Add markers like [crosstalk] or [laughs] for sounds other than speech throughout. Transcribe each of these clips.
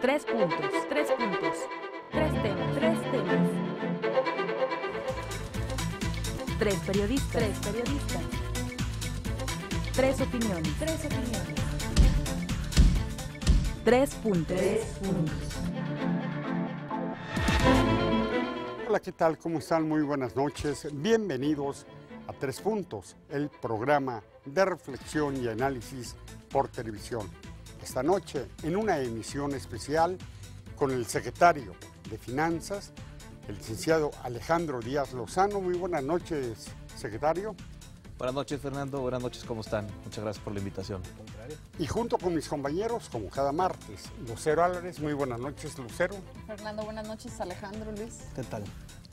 Tres puntos, tres puntos, tres temas, tres temas. Tres periodistas, tres periodistas. Tres opiniones, tres opiniones. Tres puntos. Tres puntos. Hola, ¿qué tal? ¿Cómo están? Muy buenas noches. Bienvenidos a Tres Puntos, el programa de reflexión y análisis por televisión esta noche en una emisión especial con el secretario de Finanzas, el licenciado Alejandro Díaz Lozano. Muy buenas noches, secretario. Buenas noches, Fernando. Buenas noches, ¿cómo están? Muchas gracias por la invitación. Y junto con mis compañeros, como cada martes, Lucero Álvarez. Muy buenas noches, Lucero. Fernando, buenas noches, Alejandro, Luis. ¿Qué tal?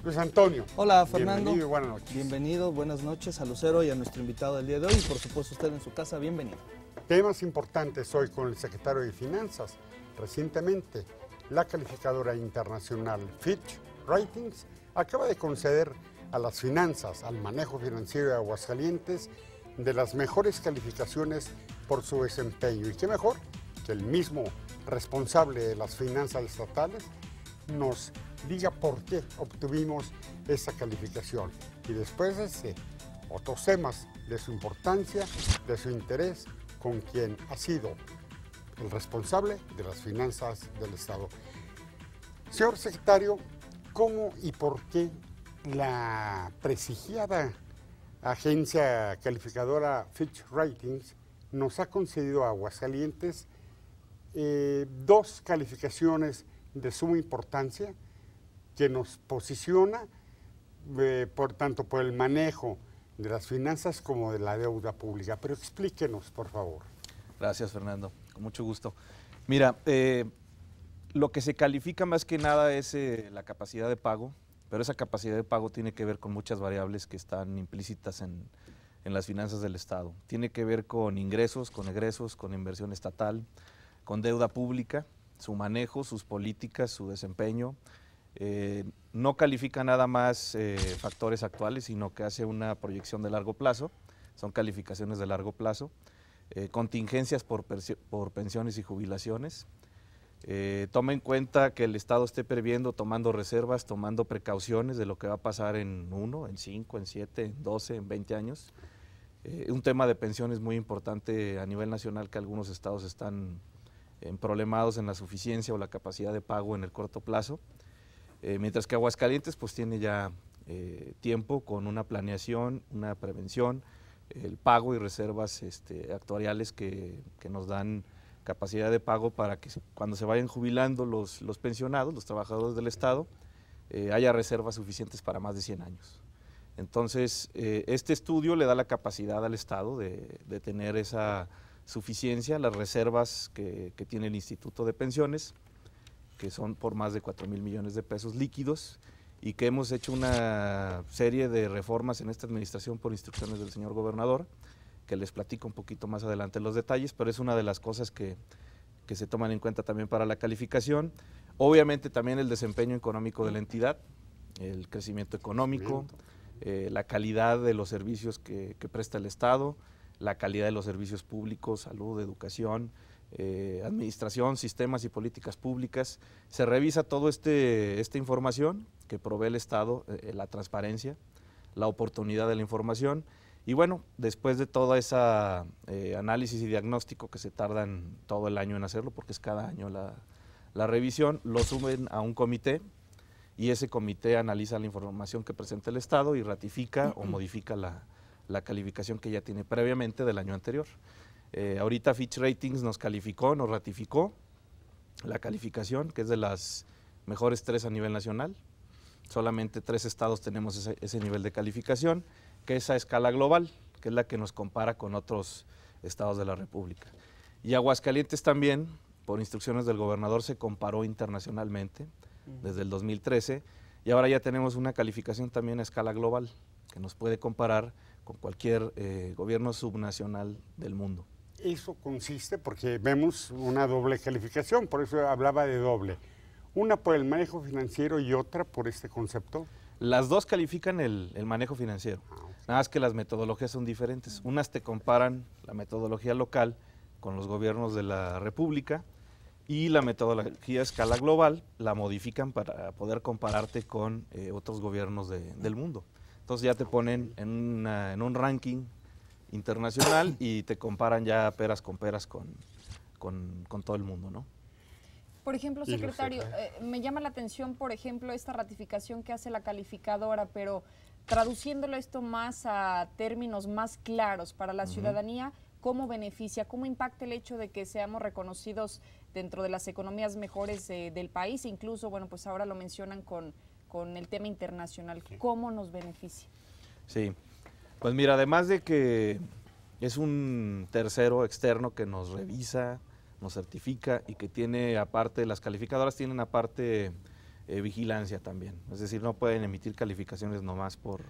Luis Antonio. Hola, Fernando. Bienvenido y buenas noches. Bienvenido, buenas noches a Lucero y a nuestro invitado del día de hoy. Y por supuesto, usted en su casa, bienvenido. Temas importantes hoy con el secretario de Finanzas. Recientemente, la calificadora internacional Fitch Ratings acaba de conceder a las finanzas, al manejo financiero de Aguascalientes, de las mejores calificaciones por su desempeño. Y qué mejor que el mismo responsable de las finanzas estatales nos diga por qué obtuvimos esa calificación. Y después de ese, otros temas de su importancia, de su interés con quien ha sido el responsable de las finanzas del Estado. Señor secretario, ¿cómo y por qué la prestigiada agencia calificadora Fitch Ratings nos ha concedido a Aguascalientes eh, dos calificaciones de suma importancia que nos posiciona eh, por tanto por el manejo de las finanzas como de la deuda pública. Pero explíquenos, por favor. Gracias, Fernando. Con mucho gusto. Mira, eh, lo que se califica más que nada es eh, la capacidad de pago, pero esa capacidad de pago tiene que ver con muchas variables que están implícitas en, en las finanzas del Estado. Tiene que ver con ingresos, con egresos, con inversión estatal, con deuda pública, su manejo, sus políticas, su desempeño, eh, no califica nada más eh, factores actuales, sino que hace una proyección de largo plazo, son calificaciones de largo plazo, eh, contingencias por, pensiones y jubilaciones. toma en cuenta que el Estado esté previendo, tomando reservas, tomando precauciones de lo que va a pasar en 1, en 5, en 7, en 12, en 20 años. un tema de pensiones muy importante a nivel nacional que algunos estados están en problemados en la suficiencia o la capacidad de pago en el corto plazo. Eh, mientras que Aguascalientes pues tiene ya eh, tiempo con una planeación, una prevención, el pago y reservas este, actuariales que, nos dan capacidad de pago para que cuando se vayan jubilando los, pensionados, los trabajadores del Estado, eh, haya reservas suficientes para más de 100 años. Entonces, este estudio le da la capacidad al Estado de, tener esa suficiencia, las reservas que tiene el Instituto de Pensiones que son por más de 4 mil millones de pesos líquidos y que hemos hecho una serie de reformas en esta administración por instrucciones del señor gobernador, que les platico un poquito más adelante los detalles, pero es una de las cosas que, se toman en cuenta también para la calificación. Obviamente también el desempeño económico de la entidad, el crecimiento económico, eh, la calidad de los servicios que, que presta el Estado, la calidad de los servicios públicos, salud, educación, eh, administración, sistemas y políticas públicas. Se revisa toda este, esta información que provee el Estado, eh, la transparencia, la oportunidad de la información. Y bueno, después de todo ese eh, análisis y diagnóstico que se tardan todo el año en hacerlo, porque es cada año la, revisión, lo suben a un comité y ese comité analiza la información que presenta el Estado y ratifica o modifica la calificación que ya tiene previamente del año anterior. Eh, ahorita Fitch Ratings nos calificó, nos ratificó la calificación, que es de las mejores tres a nivel nacional. Solamente tres estados tenemos ese, nivel de calificación, que es a escala global, que es la que nos compara con otros estados de la República. Y Aguascalientes también, por instrucciones del gobernador, se comparó internacionalmente desde el 2013 y ahora ya tenemos una calificación también a escala global que nos puede comparar con cualquier eh, gobierno subnacional del mundo eso consiste, porque vemos una doble calificación, por eso hablaba de doble. Una por el manejo financiero y otra por este concepto. Las dos califican el, manejo financiero. Ah, Nada más que las metodologías son diferentes. Unas te comparan la metodología local con los gobiernos de la República y la metodología a escala global la modifican para poder compararte con eh, otros gobiernos del mundo. Entonces ya te ah, ponen en un ranking internacional y te comparan ya peras con peras con, con, todo el mundo, ¿no? Por ejemplo, secretario, eh, me llama la atención, por ejemplo, esta ratificación que hace la calificadora, pero traduciéndolo esto más a términos más claros para la ciudadanía, ¿cómo beneficia, cómo impacta el hecho de que seamos reconocidos dentro de las economías mejores del país? E incluso, bueno, pues ahora lo mencionan con, el tema internacional. ¿Cómo nos beneficia? Sí, pues mira, además de que es un tercero externo que nos revisa, nos certifica y que tiene aparte, las calificadoras tienen aparte eh, vigilancia también. Es decir, no pueden emitir calificaciones nomás por,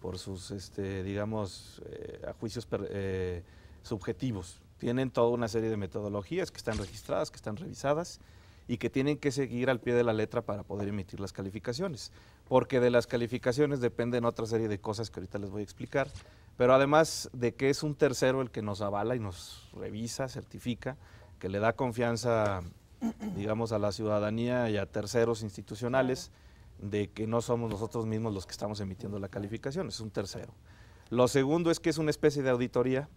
por sus, este, digamos, eh, a juicios eh, subjetivos. Tienen toda una serie de metodologías que están registradas, que están revisadas y que tienen que seguir al pie de la letra para poder emitir las calificaciones porque de las calificaciones dependen otra serie de cosas que ahorita les voy a explicar, pero además de que es un tercero el que nos avala y nos revisa, certifica, que le da confianza, digamos, a la ciudadanía y a terceros institucionales de que no somos nosotros mismos los que estamos emitiendo la calificación, es un tercero. Lo segundo es que es una especie de auditoría,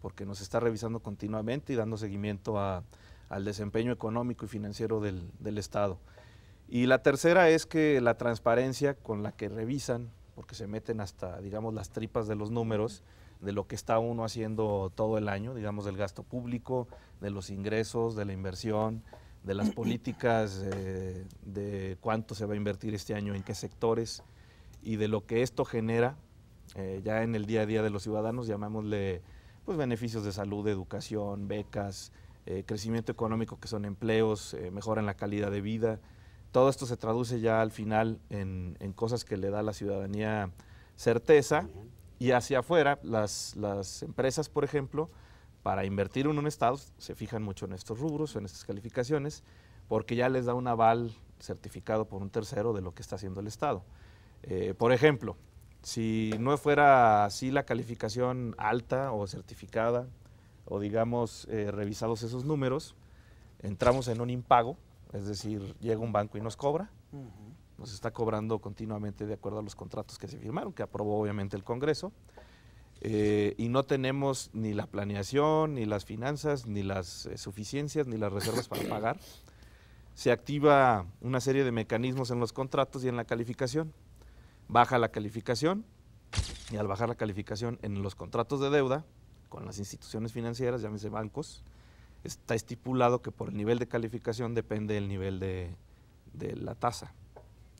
porque nos está revisando continuamente y dando seguimiento a, al desempeño económico y financiero del, del Estado. Y la tercera es que la transparencia con la que revisan, porque se meten hasta, digamos, las tripas de los números, de lo que está uno haciendo todo el año, digamos, del gasto público, de los ingresos, de la inversión, de las políticas, eh, de cuánto se va a invertir este año, en qué sectores, y de lo que esto genera eh, ya en el día a día de los ciudadanos, llamémosle pues, beneficios de salud, de educación, becas, eh, crecimiento económico que son empleos, mejora en la calidad de vida, todo esto se traduce ya al final en, cosas que le da a la ciudadanía certeza y hacia afuera las, empresas, por ejemplo, para invertir en un estado se fijan mucho en estos rubros, en estas calificaciones, porque ya les da un aval certificado por un tercero de lo que está haciendo el estado. Eh, por ejemplo, si no fuera así la calificación alta o certificada, o digamos eh, revisados esos números, entramos en un impago es decir, llega un banco y nos cobra. Nos está cobrando continuamente de acuerdo a los contratos que se firmaron, que aprobó obviamente el Congreso. Eh, y no tenemos ni la planeación, ni las finanzas, ni las eh, suficiencias, ni las reservas para [coughs] pagar. Se activa una serie de mecanismos en los contratos y en la calificación. Baja la calificación y al bajar la calificación en los contratos de deuda con las instituciones financieras, llámese bancos, está estipulado que por el nivel de calificación depende el nivel de, la tasa.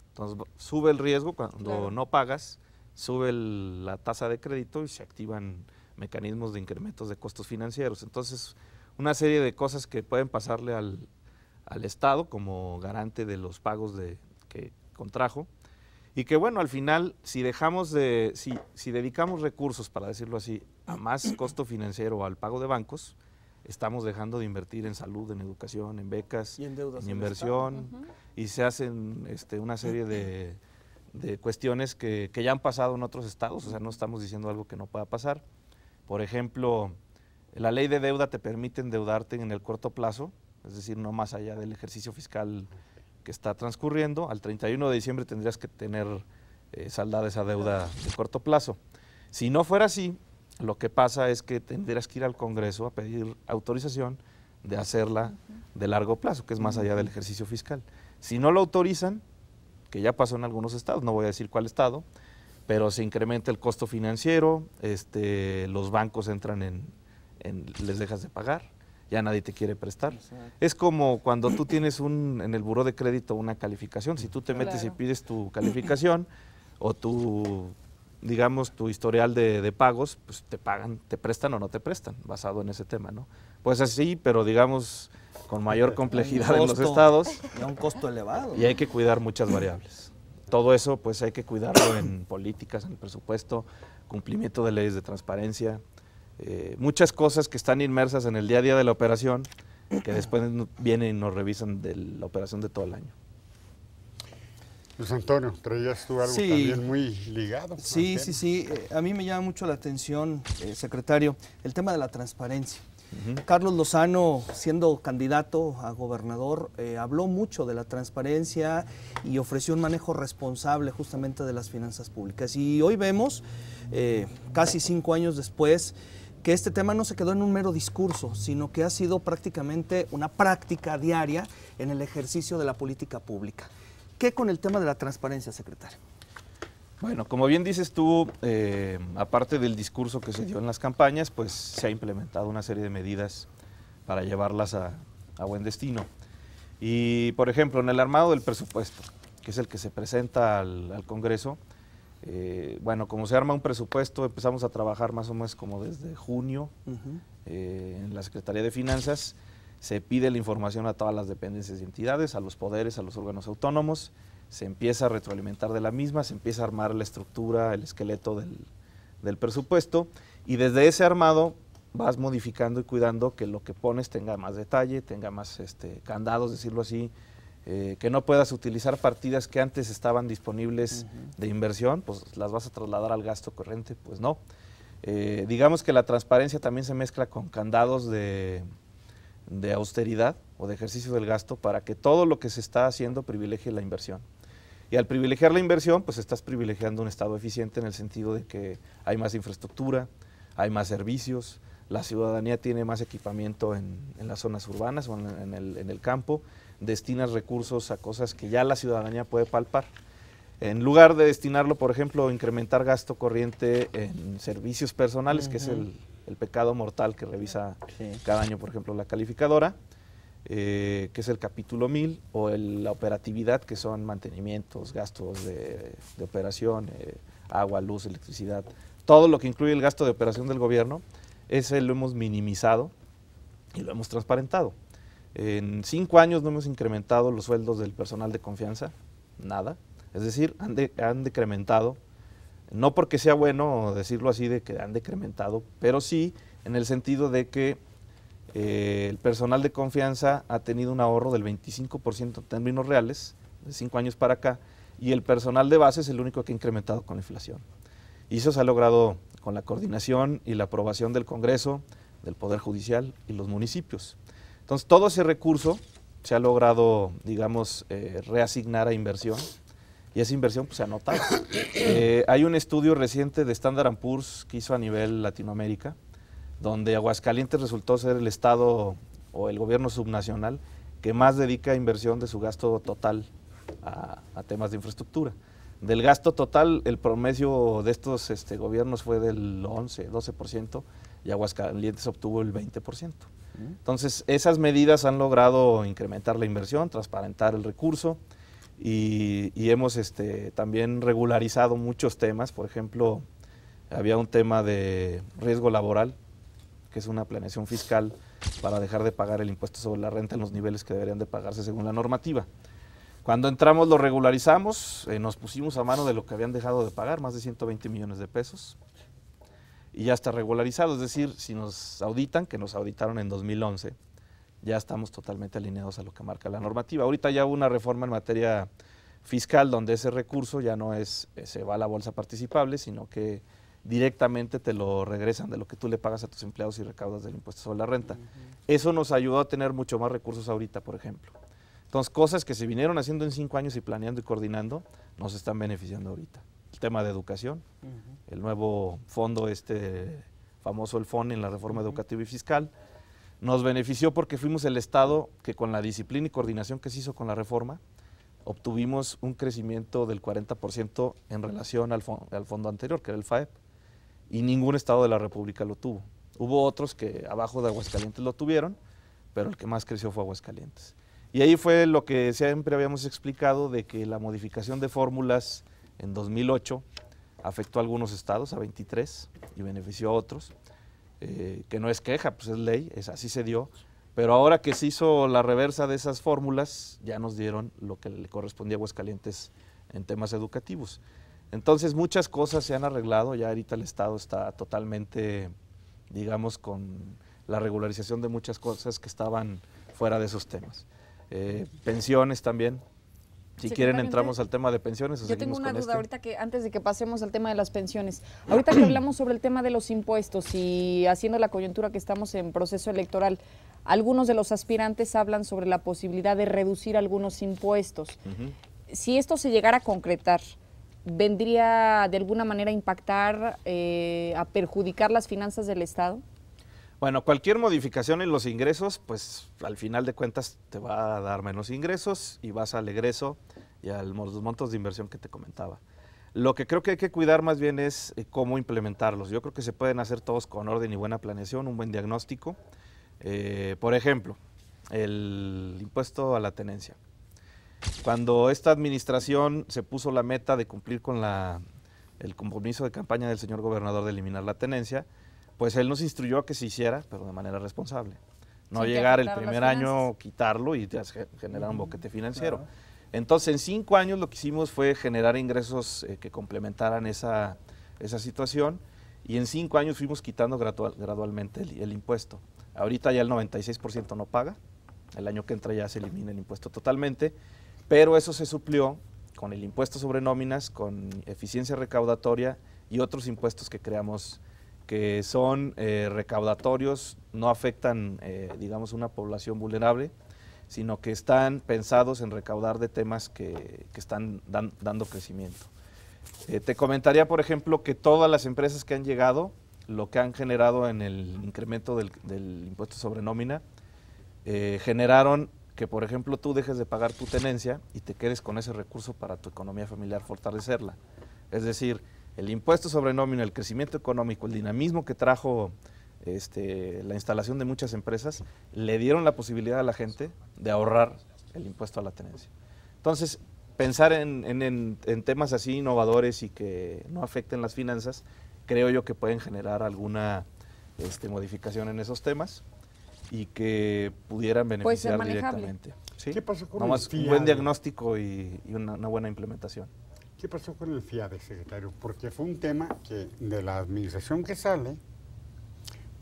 Entonces sube el riesgo cuando no pagas, sube la tasa de crédito y se activan mecanismos de incrementos de costos financieros. Entonces, una serie de cosas que pueden pasarle al, Estado como garante de los pagos que contrajo. Y que bueno, al final, si dejamos de, si, si dedicamos recursos, para decirlo así, a más costo financiero o al pago de bancos, estamos dejando de invertir en salud, en educación, en becas, en, inversión, y se hacen este, una serie de, cuestiones que, ya han pasado en otros estados, o sea, no estamos diciendo algo que no pueda pasar. Por ejemplo, la ley de deuda te permite endeudarte en el corto plazo, es decir, no más allá del ejercicio fiscal que está transcurriendo. Al 31 de diciembre tendrías que tener eh, saldada esa deuda de corto plazo. Si no fuera así, lo que pasa es que tendrás que ir al Congreso a pedir autorización de hacerla de largo plazo, que es más allá del ejercicio fiscal. Si no lo autorizan, que ya pasó en algunos estados, no voy a decir cuál estado, pero se incrementa el costo financiero, este, los bancos entran en, les dejas de pagar, ya nadie te quiere prestar. Es como cuando tú tienes un, en el buró de crédito una calificación, si tú te metes y pides tu calificación o tú digamos, tu historial de, pagos, pues te pagan, te prestan o no te prestan, basado en ese tema, ¿no? Pues así, pero digamos, con mayor complejidad en los estados. Y a un costo elevado. Y hay que cuidar muchas variables. Todo eso, pues hay que cuidarlo en políticas, en el presupuesto, cumplimiento de leyes de transparencia, eh, muchas cosas que están inmersas en el día a día de la operación, que después vienen y nos revisan de la operación de todo el año. Luis Antonio, traías tú algo también muy ligado. Sí, sí, sí. Eh, a mí me llama mucho la atención, eh, secretario, el tema de la transparencia. Carlos Lozano, siendo candidato a gobernador, eh, habló mucho de la transparencia y ofreció un manejo responsable justamente de las finanzas públicas. Y hoy vemos, casi cinco años después, que este tema no se quedó en un mero discurso, sino que ha sido prácticamente una práctica diaria en el ejercicio de la política pública. ¿Qué con el tema de la transparencia, secretario? Bueno, como bien dices tú, eh, aparte del discurso que se dio en las campañas, pues se ha implementado una serie de medidas para llevarlas a, buen destino. Y, por ejemplo, en el armado del presupuesto, que es el que se presenta al, Congreso, eh, bueno, como se arma un presupuesto, empezamos a trabajar más o menos como desde junio eh, en la Secretaría de Finanzas se pide la información a todas las dependencias de entidades, a los poderes, a los órganos autónomos, se empieza a retroalimentar de la misma, se empieza a armar la estructura, el esqueleto del, presupuesto y desde ese armado vas modificando y cuidando que lo que pones tenga más detalle, tenga más este, candados, decirlo así, eh, que no puedas utilizar partidas que antes estaban disponibles de inversión, pues las vas a trasladar al gasto corriente, pues no. Eh, digamos que la transparencia también se mezcla con candados de, de austeridad o de ejercicio del gasto para que todo lo que se está haciendo privilegie la inversión. Y al privilegiar la inversión, pues estás privilegiando un Estado eficiente en el sentido de que hay más infraestructura, hay más servicios, la ciudadanía tiene más equipamiento en, las zonas urbanas o en, el, campo, destinas recursos a cosas que ya la ciudadanía puede palpar. En lugar de destinarlo, por ejemplo, a incrementar gasto corriente en servicios personales, que es el, el pecado mortal que revisa cada año, por ejemplo, la calificadora, eh, que es el capítulo 1000, o la operatividad, que son mantenimientos, gastos de, operación, eh, agua, luz, electricidad, todo lo que incluye el gasto de operación del gobierno, ese lo hemos minimizado y lo hemos transparentado. En cinco años no hemos incrementado los sueldos del personal de confianza, nada. Es decir, han decrementado no porque sea bueno decirlo así de que han decrementado, pero sí en el sentido de que eh, el personal de confianza ha tenido un ahorro del 25% en términos reales, de cinco años para acá, y el personal de base es el único que ha incrementado con la inflación. Y eso se ha logrado con la coordinación y la aprobación del Congreso, del Poder Judicial y los municipios. Entonces, todo ese recurso se ha logrado, digamos, eh, reasignar a inversión y esa inversión pues, se ha eh, hay un estudio reciente de Standard Poor's que hizo a nivel Latinoamérica, donde Aguascalientes resultó ser el Estado o el gobierno subnacional que más dedica inversión de su gasto total a, temas de infraestructura. Del gasto total, el promedio de estos este, gobiernos fue del 11, 12%, y Aguascalientes obtuvo el 20%. Entonces, esas medidas han logrado incrementar la inversión, transparentar el recurso, y, hemos este, también regularizado muchos temas. Por ejemplo, había un tema de riesgo laboral, que es una planeación fiscal para dejar de pagar el impuesto sobre la renta en los niveles que deberían de pagarse según la normativa. Cuando entramos lo regularizamos, eh, nos pusimos a mano de lo que habían dejado de pagar, más de 120 millones de pesos, y ya está regularizado, es decir, si nos auditan, que nos auditaron en 2011, ya estamos totalmente alineados a lo que marca la normativa. Ahorita ya hubo una reforma en materia fiscal donde ese recurso ya no es, eh, se va a la bolsa participable, sino que directamente te lo regresan de lo que tú le pagas a tus empleados y recaudas del impuesto sobre la renta. Eso nos ayudó a tener mucho más recursos ahorita, por ejemplo. Entonces, cosas que se vinieron haciendo en cinco años y planeando y coordinando, nos están beneficiando ahorita. El tema de educación, el nuevo fondo este famoso, el FON en la reforma educativa y fiscal, nos benefició porque fuimos el Estado que con la disciplina y coordinación que se hizo con la reforma, obtuvimos un crecimiento del 40% en relación al, fondo anterior, que era el FAEP, y ningún Estado de la República lo tuvo. Hubo otros que abajo de Aguascalientes lo tuvieron, pero el que más creció fue Aguascalientes. Y ahí fue lo que siempre habíamos explicado de que la modificación de fórmulas en 2008 afectó a algunos estados, a 23, y benefició a otros. Eh, que no es queja, pues es ley, es, así se dio. Pero ahora que se hizo la reversa de esas fórmulas, ya nos dieron lo que le correspondía a Aguascalientes en temas educativos. Entonces muchas cosas se han arreglado, ya ahorita el Estado está totalmente, digamos, con la regularización de muchas cosas que estaban fuera de esos temas. Eh, pensiones también, si quieren entramos al tema de pensiones. yo tengo una duda este. ahorita que antes de que pasemos al tema de las pensiones. Ahorita que hablamos sobre el tema de los impuestos y haciendo la coyuntura que estamos en proceso electoral, algunos de los aspirantes hablan sobre la posibilidad de reducir algunos impuestos. Si esto se llegara a concretar, ¿vendría de alguna manera a impactar, eh, a perjudicar las finanzas del Estado? Bueno, cualquier modificación en los ingresos, pues al final de cuentas te va a dar menos ingresos y vas al egreso y a los montos de inversión que te comentaba. Lo que creo que hay que cuidar más bien es eh, cómo implementarlos. Yo creo que se pueden hacer todos con orden y buena planeación, un buen diagnóstico. Eh, por ejemplo, el impuesto a la tenencia. Cuando esta administración se puso la meta de cumplir con el compromiso de campaña del señor gobernador de eliminar la tenencia, pues él nos instruyó a que se hiciera, pero de manera responsable. No llegar el primer año, quitarlo y generar un boquete financiero. Entonces, en cinco años lo que hicimos fue generar ingresos eh, que complementaran esa, situación y en cinco años fuimos quitando gradualmente el, el, impuesto. Ahorita ya el 96% no paga, el año que entra ya se elimina el impuesto totalmente, pero eso se suplió con el impuesto sobre nóminas, con eficiencia recaudatoria y otros impuestos que creamos que son eh, recaudatorios, no afectan, eh, digamos, una población vulnerable, sino que están pensados en recaudar de temas que, están dando crecimiento. Eh, te comentaría, por ejemplo, que todas las empresas que han llegado, lo que han generado en el incremento del impuesto sobre nómina, generaron que, por ejemplo, tú dejes de pagar tu tenencia y te quedes con ese recurso para tu economía familiar fortalecerla. Es decir, el impuesto sobre nómina, el crecimiento económico, el dinamismo que trajo este, la instalación de muchas empresas, le dieron la posibilidad a la gente de ahorrar el impuesto a la tenencia. Entonces, pensar en, temas así innovadores y que no afecten las finanzas, creo yo que pueden generar alguna este, modificación en esos temas y que pudieran pues, beneficiar directamente. ¿Qué pasó con más, un buen diagnóstico y, una buena implementación. ¿Qué pasó con el FIADE, secretario? Porque fue un tema que de la administración que sale,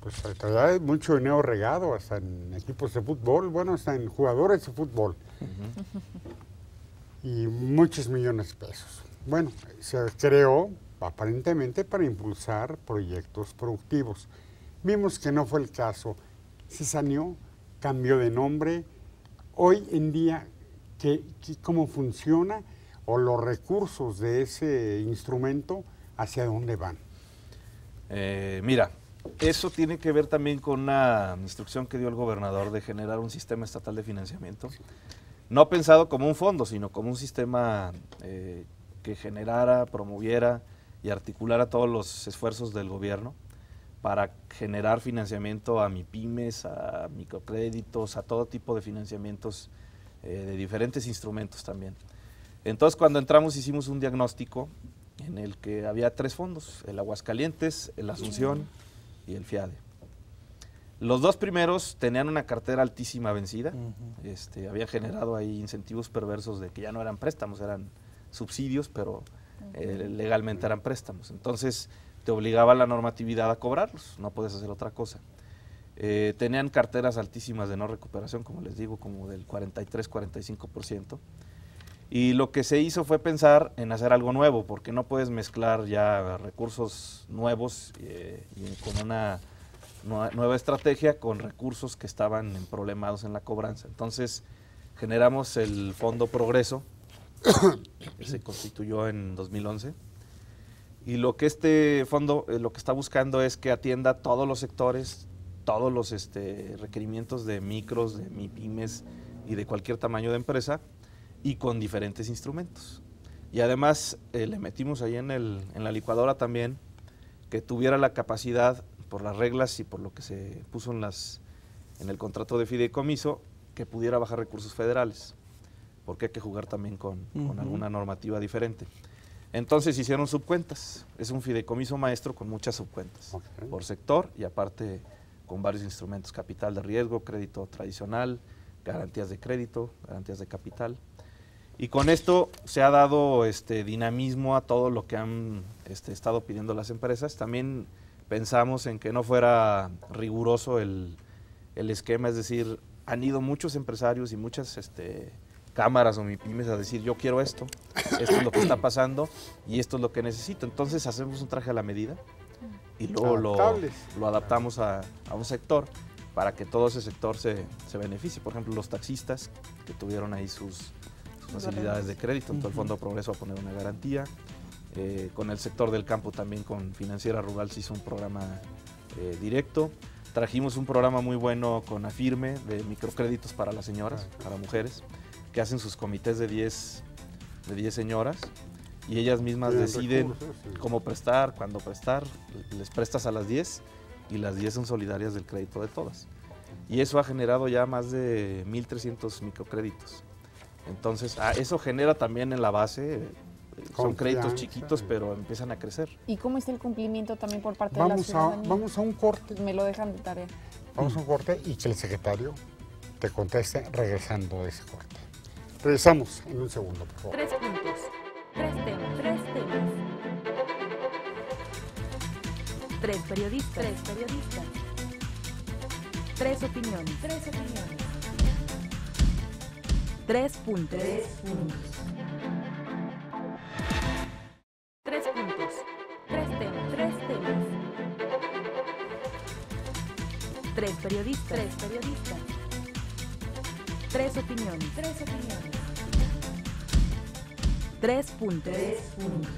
pues hay mucho dinero regado, hasta en equipos de fútbol, bueno, hasta en jugadores de fútbol. Y muchos millones de pesos. Bueno, se creó aparentemente para impulsar proyectos productivos. Vimos que no fue el caso. Se saneó, cambió de nombre. Hoy en día, cómo funciona? o los recursos de ese instrumento hacia dónde van? Eh, mira, eso tiene que ver también con una instrucción que dio el gobernador de generar un sistema estatal de financiamiento, no pensado como un fondo, sino como un sistema eh, que generara, promoviera y articulara todos los esfuerzos del gobierno para generar financiamiento a MIPIMES, a microcréditos, a todo tipo de financiamientos eh, de diferentes instrumentos también. Entonces cuando entramos hicimos un diagnóstico en el que había tres fondos, el Aguascalientes, el Asunción y el FIADE. Los dos primeros tenían una cartera altísima vencida, este, había generado ahí incentivos perversos de que ya no eran préstamos, eran subsidios, pero eh, legalmente eran préstamos. Entonces te obligaba la normatividad a cobrarlos, no puedes hacer otra cosa. Eh, tenían carteras altísimas de no recuperación, como les digo, como del 43-45%. Y lo que se hizo fue pensar en hacer algo nuevo, porque no puedes mezclar ya recursos nuevos eh, con una nueva estrategia con recursos que estaban en problemados en la cobranza. Entonces generamos el Fondo Progreso, que se constituyó en 2011. Y lo que este fondo eh, lo que está buscando es que atienda todos los sectores, todos los este, requerimientos de micros, de MIPIMES y de cualquier tamaño de empresa y con diferentes instrumentos. Y además eh, le metimos ahí en, el, en la licuadora también que tuviera la capacidad, por las reglas y por lo que se puso en, las, en el contrato de fideicomiso, que pudiera bajar recursos federales, porque hay que jugar también con, con alguna normativa diferente. Entonces hicieron subcuentas, es un fideicomiso maestro con muchas subcuentas, por sector y aparte con varios instrumentos, capital de riesgo, crédito tradicional, garantías de crédito, garantías de capital. Y con esto se ha dado este, dinamismo a todo lo que han este, estado pidiendo las empresas. También pensamos en que no fuera riguroso el, esquema, es decir, han ido muchos empresarios y muchas este, cámaras o pymes a decir yo quiero esto, esto es lo que está [coughs] pasando y esto es lo que necesito. Entonces hacemos un traje a la medida y luego lo, adaptamos a, un sector para que todo ese sector se beneficie. Por ejemplo, los taxistas que tuvieron ahí sus, facilidades de crédito, entonces el Fondo Progreso va a poner una garantía. Eh, con el sector del campo también, con Financiera Rural se hizo un programa eh, directo. Trajimos un programa muy bueno con Afirme de microcréditos para las señoras, para mujeres, que hacen sus comités de 10 de señoras y ellas mismas deciden cómo prestar, cuándo prestar, les prestas a las 10 y las 10 son solidarias del crédito de todas. Y eso ha generado ya más de 1.300 microcréditos. Entonces, ah, eso genera también en la base eh, son créditos chiquitos, pero empiezan a crecer. ¿Y cómo está el cumplimiento también por parte de la ciudadanía? vamos a un corte. Me lo dejan de tarea. Vamos a un corte y que el secretario te conteste regresando de ese corte. Regresamos en un segundo, por favor. Tres puntos, tres temas, tres temas. Tres periodistas, tres periodistas. Tres opiniones, tres opiniones. Tres puntos. Tres puntos. Tres puntos. Tres temas. Tres temas. Tres periodistas. Tres periodistas. Tres opiniones. Tres opiniones. Tres puntos. Tres puntos.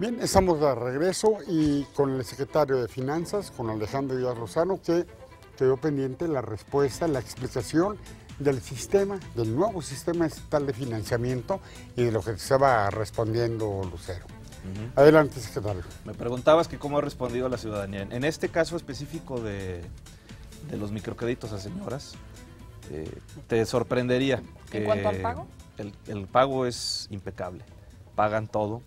Bien, estamos de regreso y con el secretario de Finanzas, con Alejandro Díaz Rosano, que quedó pendiente la respuesta, la explicación del sistema, del nuevo sistema estatal de financiamiento y de lo que estaba respondiendo Lucero. Adelante, secretario. Me preguntabas que cómo ha respondido la ciudadanía. En este caso específico de, los microcréditos a señoras, eh, te sorprendería. Que ¿En cuanto al pago? el pago es impecable. Pagan todo,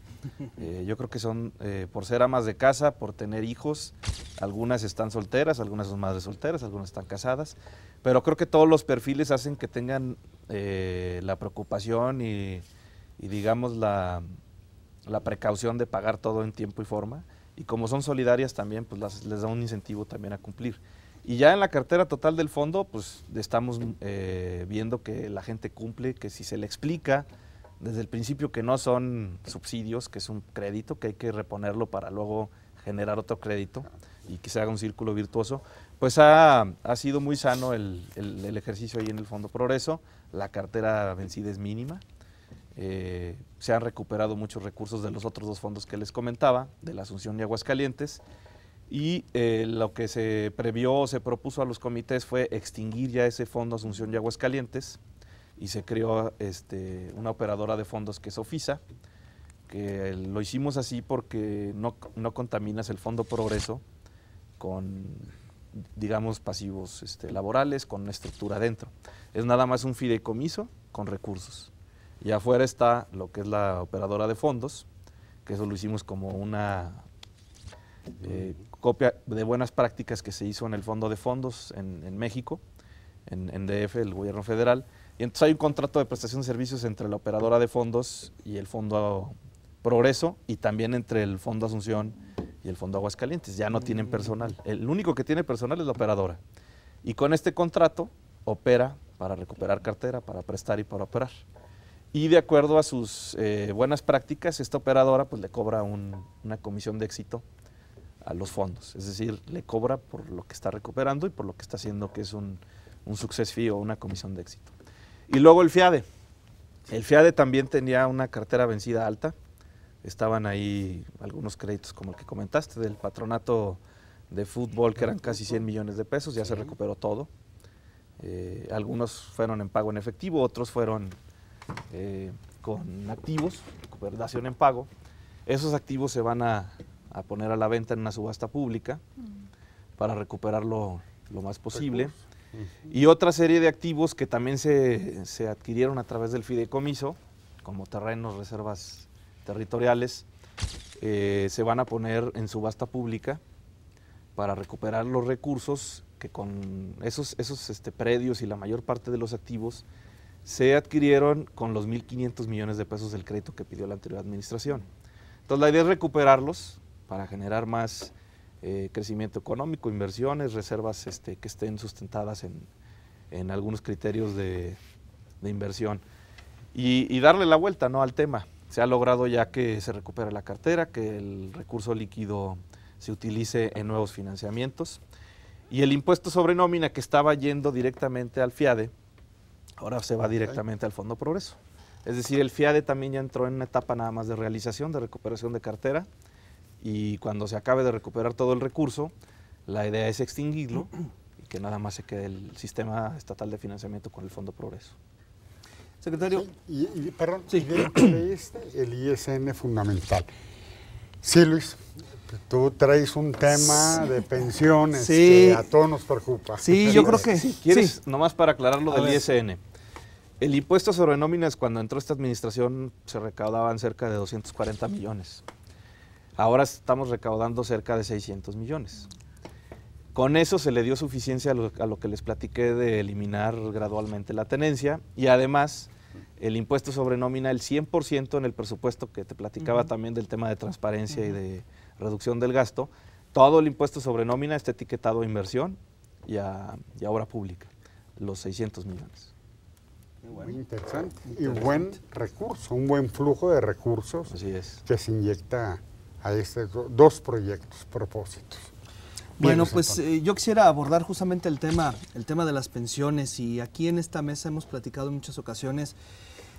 eh, yo creo que son eh, por ser amas de casa, por tener hijos. Algunas están solteras, algunas son madres solteras, algunas están casadas. Pero creo que todos los perfiles hacen que tengan eh, la preocupación y, digamos, la, la, precaución de pagar todo en tiempo y forma. Y como son solidarias también, pues les da un incentivo también a cumplir. Y ya en la cartera total del fondo, pues estamos viendo que la gente cumple, que si se le explica, desde el principio que no son subsidios, que es un crédito que hay que reponerlo para luego generar otro crédito y que se haga un círculo virtuoso, pues ha, sido muy sano el, ejercicio ahí en el Fondo Progreso, la cartera vencida es mínima, eh, se han recuperado muchos recursos de los otros dos fondos que les comentaba, de la Asunción y Aguascalientes, y eh, lo que se previó, se propuso a los comités fue extinguir ya ese fondo Asunción y Aguascalientes, y se creó este, una operadora de fondos que es Ofisa, que lo hicimos así porque no, contaminas el Fondo Progreso con, digamos, pasivos este, laborales, con una estructura adentro. Es nada más un fideicomiso con recursos. Y afuera está lo que es la operadora de fondos, que eso lo hicimos como una eh, copia de buenas prácticas que se hizo en el Fondo de Fondos en, México, en, en DF, el gobierno federal, entonces hay un contrato de prestación de servicios entre la operadora de fondos y el Fondo Progreso y también entre el Fondo Asunción y el Fondo Aguascalientes. Ya no tienen personal. El único que tiene personal es la operadora. Y con este contrato opera para recuperar cartera, para prestar y para operar. Y de acuerdo a sus eh, buenas prácticas, esta operadora pues le cobra una comisión de éxito a los fondos. Es decir, le cobra por lo que está recuperando y por lo que está haciendo, que es un, un success o una comisión de éxito. Y luego el FIADE. El FIADE también tenía una cartera vencida alta. Estaban ahí algunos créditos como el que comentaste del patronato de fútbol que eran casi 100 millones de pesos, ya se recuperó todo. Eh, algunos fueron en pago en efectivo, otros fueron eh, con activos, recuperación en pago. Esos activos se van a, poner a la venta en una subasta pública mm. para recuperarlo lo más posible y otra serie de activos que también se, adquirieron a través del fideicomiso, como terrenos, reservas territoriales, eh, se van a poner en subasta pública para recuperar los recursos que con esos, esos este, predios y la mayor parte de los activos se adquirieron con los 1.500 millones de pesos del crédito que pidió la anterior administración. Entonces la idea es recuperarlos para generar más eh, crecimiento económico, inversiones, reservas este, que estén sustentadas en, en algunos criterios de, inversión. Y, darle la vuelta ¿no? al tema. Se ha logrado ya que se recupere la cartera, que el recurso líquido se utilice en nuevos financiamientos. Y el impuesto sobre nómina que estaba yendo directamente al FIADE, ahora se va directamente al Fondo Progreso. Es decir, el FIADE también ya entró en una etapa nada más de realización, de recuperación de cartera y cuando se acabe de recuperar todo el recurso, la idea es extinguirlo y que nada más se quede el sistema estatal de financiamiento con el Fondo Progreso. Secretario. y, perdón, sí. este, el ISN fundamental. Sí, Luis, tú traes un tema de pensiones que a todos nos preocupa. Sí, yo creo que. Si quieres, nomás para aclarar lo del ISN. El impuesto sobre nóminas, cuando entró esta administración, se recaudaban cerca de 240 millones. Ahora estamos recaudando cerca de 600 millones. Con eso se le dio suficiencia a lo, que les platiqué de eliminar gradualmente la tenencia y además el impuesto sobre nómina, el 100% en el presupuesto que te platicaba también del tema de transparencia y de reducción del gasto, todo el impuesto sobre nómina está etiquetado a inversión y a, obra pública, los 600 millones. Muy interesante. Y buen recurso, un buen flujo de recursos Así es. que se inyecta a estos dos proyectos, propósitos. Bueno, pues eh, yo quisiera abordar justamente el tema, el tema de las pensiones y aquí en esta mesa hemos platicado en muchas ocasiones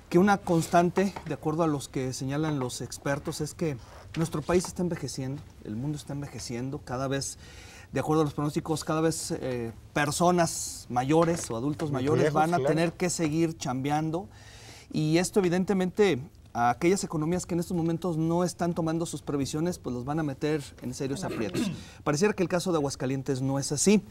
que una constante, de acuerdo a los que señalan los expertos, es que nuestro país está envejeciendo, el mundo está envejeciendo, cada vez, de acuerdo a los pronósticos, cada vez eh, personas mayores o adultos mayores van a tener que seguir chambeando y esto evidentemente a aquellas economías que en estos momentos no están tomando sus previsiones, pues los van a meter en serios aprietos. [clears throat] Pareciera que el caso de Aguascalientes no es así,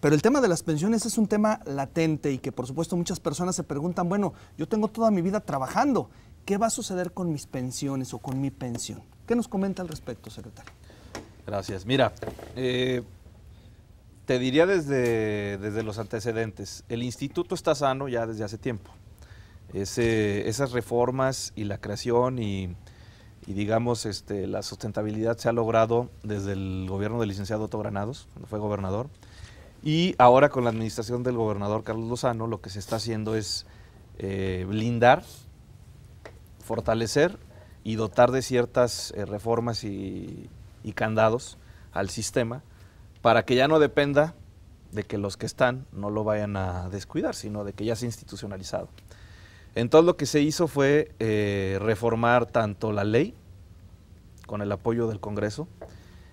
pero el tema de las pensiones es un tema latente y que por supuesto muchas personas se preguntan, bueno, yo tengo toda mi vida trabajando, ¿qué va a suceder con mis pensiones o con mi pensión? ¿Qué nos comenta al respecto, secretario? Gracias. Mira, eh, te diría desde, desde los antecedentes, el instituto está sano ya desde hace tiempo esas reformas y la creación y, digamos este, la sustentabilidad se ha logrado desde el gobierno del licenciado Otto Granados, cuando fue gobernador, y ahora con la administración del gobernador Carlos Lozano lo que se está haciendo es eh, blindar, fortalecer y dotar de ciertas eh, reformas y, y candados al sistema para que ya no dependa de que los que están no lo vayan a descuidar, sino de que ya se institucionalizado. Entonces lo que se hizo fue eh, reformar tanto la ley, con el apoyo del Congreso,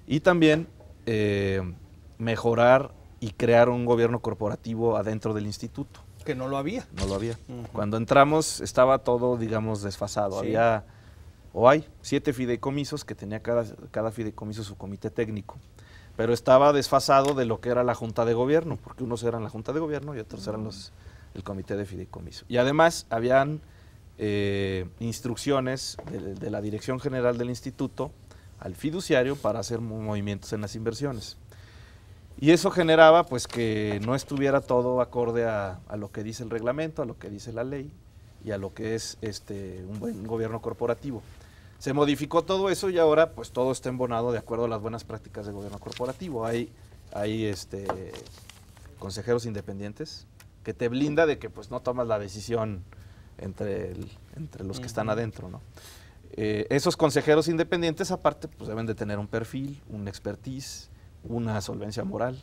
y también eh, mejorar y crear un gobierno corporativo adentro del instituto. Que no lo había. No lo había. Cuando entramos estaba todo, digamos, desfasado. Había, o hay, siete fideicomisos que tenía cada, fideicomiso su comité técnico. Pero estaba desfasado de lo que era la Junta de Gobierno, porque unos eran la Junta de Gobierno y otros eran mm. los el comité de fideicomiso. Y además habían eh, instrucciones de, la Dirección General del Instituto al fiduciario para hacer movimientos en las inversiones. Y eso generaba pues que no estuviera todo acorde a, lo que dice el reglamento, a lo que dice la ley y a lo que es este, un buen gobierno corporativo. Se modificó todo eso y ahora pues todo está embonado de acuerdo a las buenas prácticas de gobierno corporativo. Hay, hay este, consejeros independientes, que te blinda de que pues no tomas la decisión entre, entre los que están adentro, eh, esos consejeros independientes, aparte, pues deben de tener un perfil, un expertise, una solvencia moral.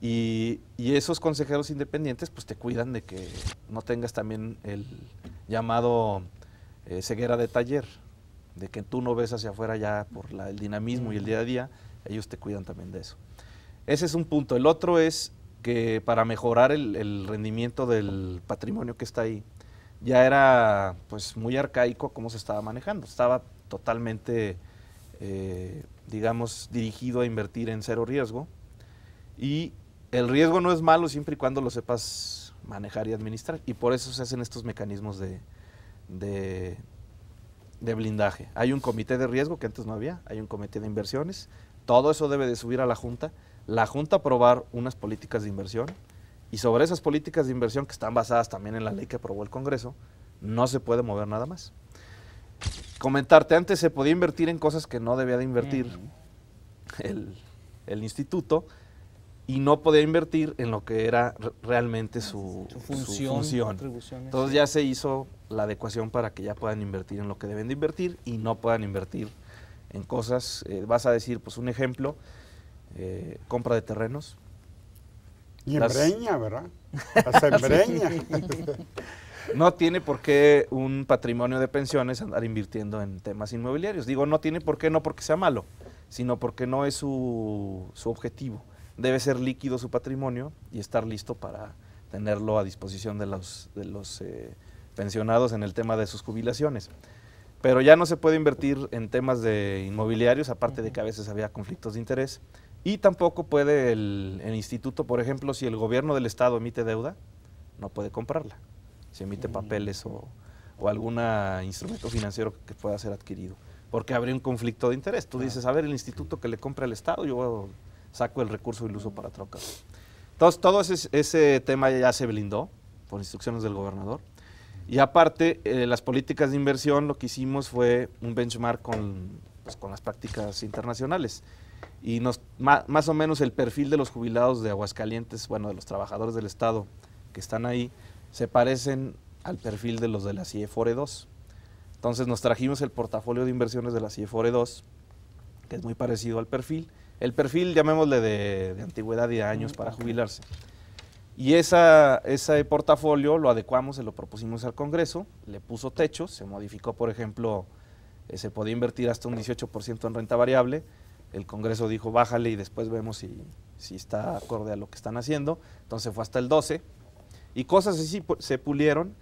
Y, esos consejeros independientes, pues te cuidan de que no tengas también el llamado eh, ceguera de taller, de que tú no ves hacia afuera ya por el dinamismo y el día a día, ellos te cuidan también de eso. Ese es un punto. El otro es que para mejorar el, rendimiento del patrimonio que está ahí, ya era pues muy arcaico cómo se estaba manejando. Estaba totalmente, eh, digamos, dirigido a invertir en cero riesgo. Y el riesgo no es malo siempre y cuando lo sepas manejar y administrar. Y por eso se hacen estos mecanismos de, de blindaje. Hay un comité de riesgo que antes no había, hay un comité de inversiones. Todo eso debe de subir a la Junta la Junta aprobar unas políticas de inversión y sobre esas políticas de inversión que están basadas también en la ley que aprobó el Congreso, no se puede mover nada más. Comentarte, antes se podía invertir en cosas que no debía de invertir el, instituto y no podía invertir en lo que era realmente su, función. Entonces ya se hizo la adecuación para que ya puedan invertir en lo que deben de invertir y no puedan invertir en cosas, eh, vas a decir, pues un ejemplo, eh, compra de terrenos. Y ¿verdad? [laughs] Hasta [laughs] no tiene por qué un patrimonio de pensiones andar invirtiendo en temas inmobiliarios. Digo, no tiene por qué, no porque sea malo, sino porque no es su, su objetivo. Debe ser líquido su patrimonio y estar listo para tenerlo a disposición de los, de los eh, pensionados en el tema de sus jubilaciones. Pero ya no se puede invertir en temas de inmobiliarios, aparte de que a veces había conflictos de interés. Y tampoco puede el, instituto, por ejemplo, si el gobierno del estado emite deuda, no puede comprarla. Si emite mm. papeles o, algún instrumento financiero que pueda ser adquirido. Porque habría un conflicto de interés. Tú dices, a ver, el instituto que le compra al estado, yo saco el recurso y lo uso para trocas. Entonces, todo ese, tema ya se blindó por instrucciones del gobernador. Y aparte, eh, las políticas de inversión, lo que hicimos fue un benchmark con pues, las prácticas internacionales y nos, más, o menos el perfil de los jubilados de Aguascalientes, bueno, de los trabajadores del Estado que están ahí, se parecen al perfil de los de la CIEFORE 2. E Entonces nos trajimos el portafolio de inversiones de la CIEFORE 2, e que es muy parecido al perfil. El perfil, llamémosle, de, antigüedad y de años para jubilarse. Y esa, ese portafolio lo adecuamos, se lo propusimos al Congreso, le puso techo, se modificó, por ejemplo, eh, se podía invertir hasta un 18% en renta variable, el Congreso dijo bájale y después vemos si, si está acorde a lo que están haciendo. Entonces fue hasta el 12 y cosas así se pulieron,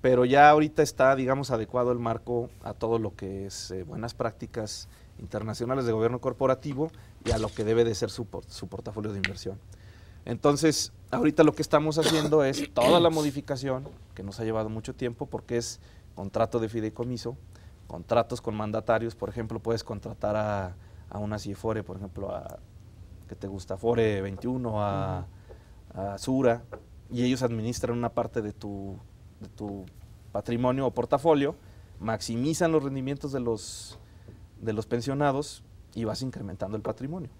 pero ya ahorita está, digamos, adecuado el marco a todo lo que es eh, buenas prácticas internacionales de gobierno corporativo y a lo que debe de ser su, su portafolio de inversión. Entonces, ahorita lo que estamos haciendo es toda la modificación, que nos ha llevado mucho tiempo, porque es contrato de fideicomiso, contratos con mandatarios, por ejemplo, puedes contratar a a una Cifore, por ejemplo, que te gusta Fore 21, a, Sura, y ellos administran una parte de tu, tu patrimonio o portafolio, maximizan los rendimientos de los, de los pensionados y vas incrementando el patrimonio.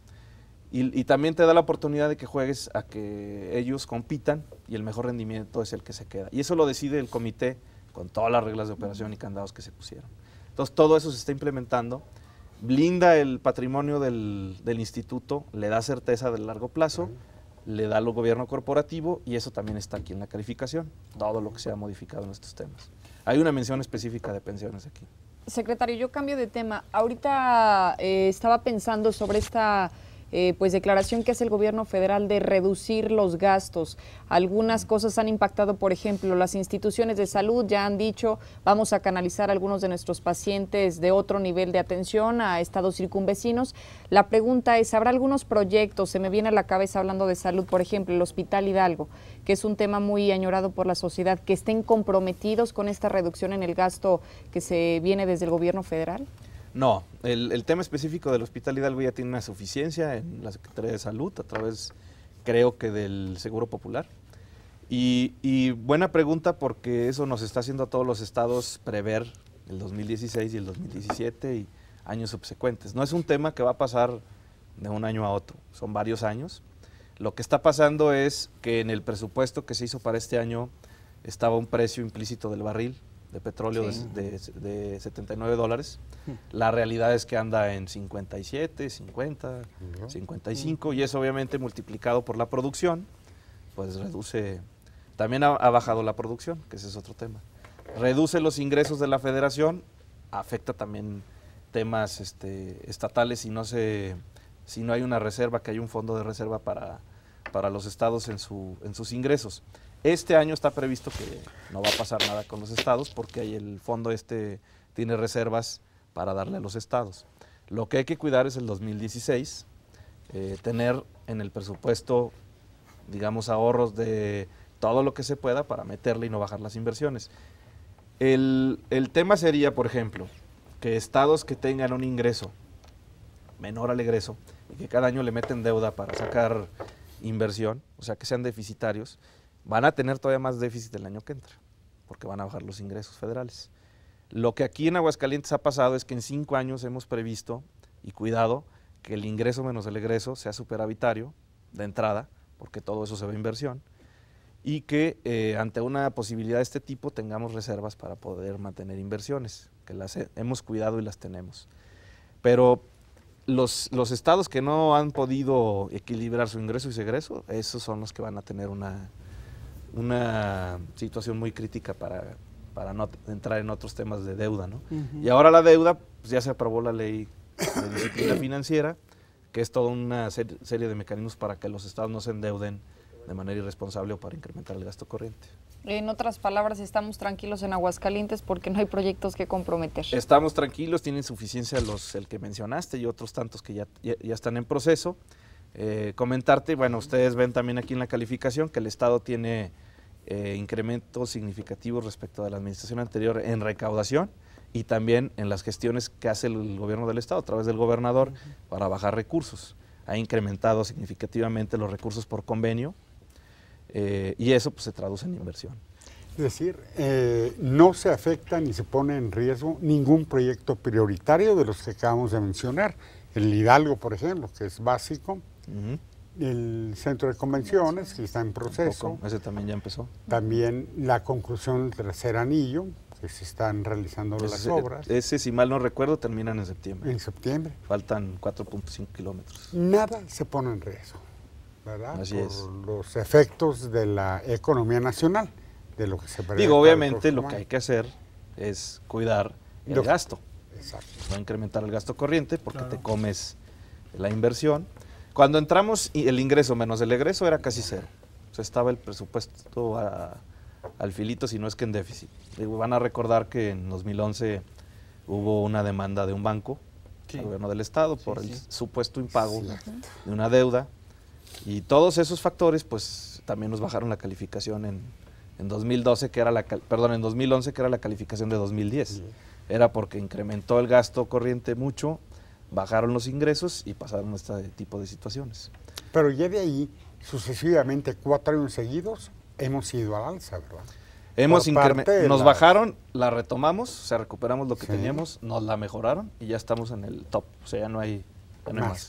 Y, y, también te da la oportunidad de que juegues a que ellos compitan y el mejor rendimiento es el que se queda. Y eso lo decide el comité con todas las reglas de operación y candados que se pusieron. Entonces todo eso se está implementando blinda el patrimonio del, instituto, le da certeza del largo plazo, le da lo gobierno corporativo y eso también está aquí en la calificación, todo lo que se ha modificado en estos temas. Hay una mención específica de pensiones aquí. Secretario, yo cambio de tema. Ahorita eh, estaba pensando sobre esta eh, pues declaración que hace el gobierno federal de reducir los gastos. Algunas cosas han impactado, por ejemplo, las instituciones de salud ya han dicho vamos a canalizar algunos de nuestros pacientes de otro nivel de atención a estados circunvecinos. La pregunta es, ¿habrá algunos proyectos? Se me viene a la cabeza hablando de salud, por ejemplo, el Hospital Hidalgo, que es un tema muy añorado por la sociedad, que estén comprometidos con esta reducción en el gasto que se viene desde el gobierno federal. No, el, tema específico del Hospital Hidalgo ya tiene una suficiencia en la Secretaría de Salud a través, creo que, del Seguro Popular. Y, y buena pregunta porque eso nos está haciendo a todos los estados prever el 2016 y el 2017 y años subsecuentes. No es un tema que va a pasar de un año a otro, son varios años. Lo que está pasando es que en el presupuesto que se hizo para este año estaba un precio implícito del barril de petróleo de, 79 dólares. Hmm. La realidad es que anda en 57, 50, 55 y eso obviamente multiplicado por la producción, pues reduce, también ha, bajado la producción, que ese es otro tema. Reduce los ingresos de la federación, afecta también temas este, estatales si no, se, si no hay una reserva, que hay un fondo de reserva para, para los estados en, su, en sus ingresos. Este año está previsto que no va a pasar nada con los estados porque el fondo este tiene reservas para darle a los estados. Lo que hay que cuidar es el 2016, eh, tener en el presupuesto, digamos, ahorros de todo lo que se pueda para meterle y no bajar las inversiones. El, el tema sería, por ejemplo, que estados que tengan un ingreso menor al egreso y que cada año le meten deuda para sacar inversión, o sea, que sean deficitarios, van a tener todavía más déficit el año que entra, porque van a bajar los ingresos federales. Lo que aquí en Aguascalientes ha pasado es que en cinco años hemos previsto, y cuidado, que el ingreso menos el egreso sea superavitario de entrada, porque todo eso se ve inversión, y que eh, ante una posibilidad de este tipo tengamos reservas para poder mantener inversiones, que las hemos cuidado y las tenemos. Pero los, los estados que no han podido equilibrar su ingreso y su egreso, esos son los que van a tener una una situación muy crítica para, para no entrar en otros temas de deuda. ¿no? Y ahora la deuda, pues, ya se aprobó la ley de disciplina financiera, que es toda una serie de mecanismos para que los estados no se endeuden de manera irresponsable o para incrementar el gasto corriente. En otras palabras, estamos tranquilos en Aguascalientes porque no hay proyectos que comprometer. Estamos tranquilos, tienen suficiencia los el que mencionaste y otros tantos que ya, ya están en proceso. Eh, comentarte, bueno, ustedes ven también aquí en la calificación que el Estado tiene eh, incrementos significativos respecto a la administración anterior en recaudación y también en las gestiones que hace el gobierno del Estado a través del gobernador para bajar recursos. Ha incrementado significativamente los recursos por convenio eh, y eso pues, se traduce en inversión. Es decir, no se afecta ni se pone en riesgo ningún proyecto prioritario de los que acabamos de mencionar. El Hidalgo, por ejemplo, que es básico, el centro de convenciones, que está en proceso. ese también ya empezó. También la conclusión del tercer anillo, que se están realizando las obras. Ese, si mal no recuerdo, terminan en septiembre. En septiembre. Faltan 4.5 kilómetros. Nada se pone en riesgo, ¿verdad? Por los efectos de la economía nacional, de lo que se Digo, obviamente lo que hay que hacer es cuidar el gasto. Exacto. No incrementar el gasto corriente porque te comes la inversión cuando entramos, el ingreso menos el egreso era casi cero. O sea, estaba el presupuesto a, al filito, si no es que en déficit. Van a recordar que en 2011 hubo una demanda de un banco el gobierno del Estado por el supuesto impago de una deuda. Y todos esos factores, pues también nos bajaron la calificación en, en 2012, que era la, perdón, en 2011, que era la calificación de 2010. Era porque incrementó el gasto corriente mucho bajaron los ingresos y pasaron este tipo de situaciones. Pero ya de ahí, sucesivamente, cuatro años seguidos, hemos ido al alza, ¿verdad? Hemos nos bajaron, la retomamos, se recuperamos lo que teníamos, nos la mejoraron y ya estamos en el top. O sea, ya no hay, más,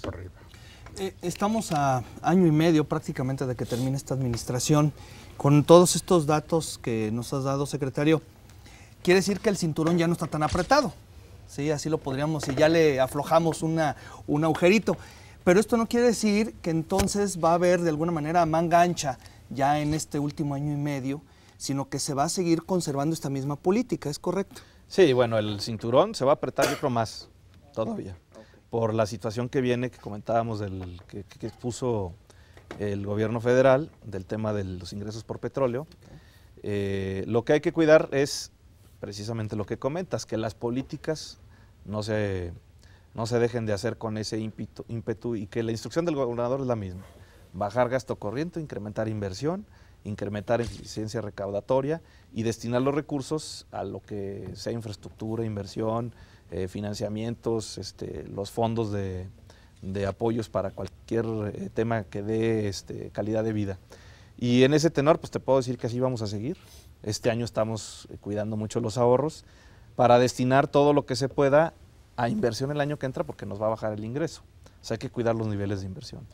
eh, estamos a año y medio prácticamente de que termine esta administración. Con todos estos datos que nos has dado, secretario, quiere decir que el cinturón ya no está tan apretado. ¿sí? así lo podríamos, si ya le aflojamos una, un agujerito. Pero esto no quiere decir que entonces va a haber de alguna manera manga ancha ya en este último año y medio, sino que se va a seguir conservando esta misma política, ¿es correcto? Sí, bueno, el cinturón se va a apretar yo más todavía, por la situación que viene que comentábamos del que, expuso el gobierno federal del tema de los ingresos por petróleo. Eh, lo que hay que cuidar es precisamente lo que comentas, que las políticas no se, no se dejen de hacer con ese ímpetu, y que la instrucción del gobernador es la misma, bajar gasto corriente, incrementar inversión, incrementar eficiencia recaudatoria y destinar los recursos a lo que sea infraestructura, inversión, eh, financiamientos, este, los fondos de, apoyos para cualquier eh, tema que dé este, calidad de vida. Y en ese tenor, pues te puedo decir que así vamos a seguir. Este año estamos eh, cuidando mucho los ahorros para destinar todo lo que se pueda a inversión el año que entra porque nos va a bajar el ingreso. O sea, hay que cuidar los niveles de inversión.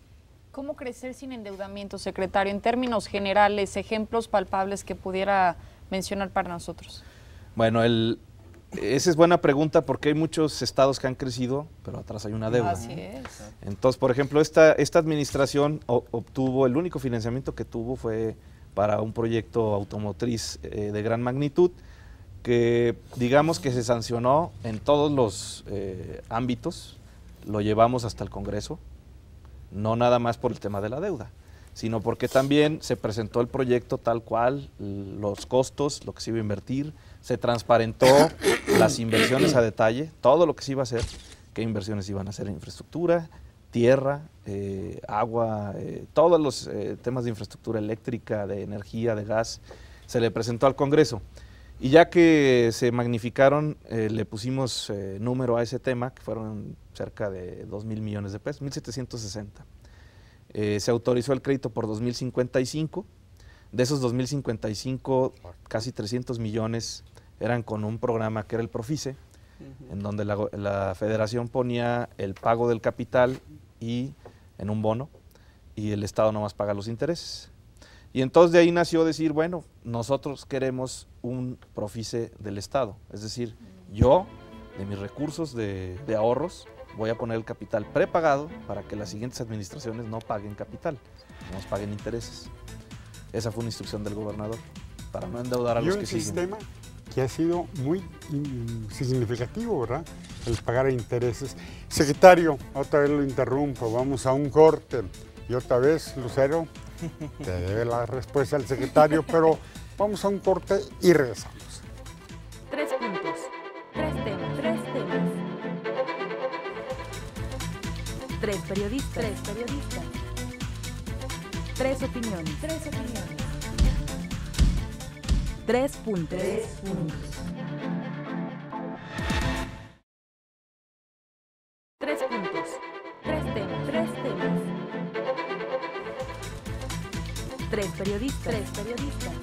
¿Cómo crecer sin endeudamiento, secretario? En términos generales, ejemplos palpables que pudiera mencionar para nosotros. Bueno, el, esa es buena pregunta porque hay muchos estados que han crecido, pero atrás hay una deuda. Así es. Entonces, por ejemplo, esta, esta administración obtuvo, el único financiamiento que tuvo fue para un proyecto automotriz eh, de gran magnitud que digamos que se sancionó en todos los eh, ámbitos, lo llevamos hasta el Congreso, no nada más por el tema de la deuda, sino porque también se presentó el proyecto tal cual, los costos, lo que se iba a invertir, se transparentó las inversiones a detalle, todo lo que se iba a hacer, qué inversiones iban a hacer en infraestructura, tierra, eh, agua, eh, todos los eh, temas de infraestructura eléctrica, de energía, de gas, se le presentó al Congreso. Y ya que se magnificaron, le pusimos número a ese tema, que fueron cerca de 2 mil millones de pesos, 1.760. se autorizó el crédito por 2.055. De esos 2.055, casi 300 millones eran con un programa que era el Profice, en donde la federación ponía el pago del capital en un bono y el Estado no más paga los intereses. Y entonces de ahí nació decir, bueno, nosotros queremos un profice del Estado. Es decir, yo, de mis recursos de, ahorros, voy a poner el capital prepagado para que las siguientes administraciones no paguen capital, no nos paguen intereses. Esa fue una instrucción del gobernador, para no endeudar a los y un sistema que ha sido muy significativo, ¿verdad? el pagar intereses. Secretario, otra vez lo interrumpo, vamos a un corte. Y otra vez, Lucero, te debe la respuesta al secretario, [laughs] pero vamos a un corte y regresamos. Tres puntos, tres temas, tres periodistas, tres periodistas. Tres opiniones, tres opiniones. Tres puntos. Tres puntos. Tres periodistas.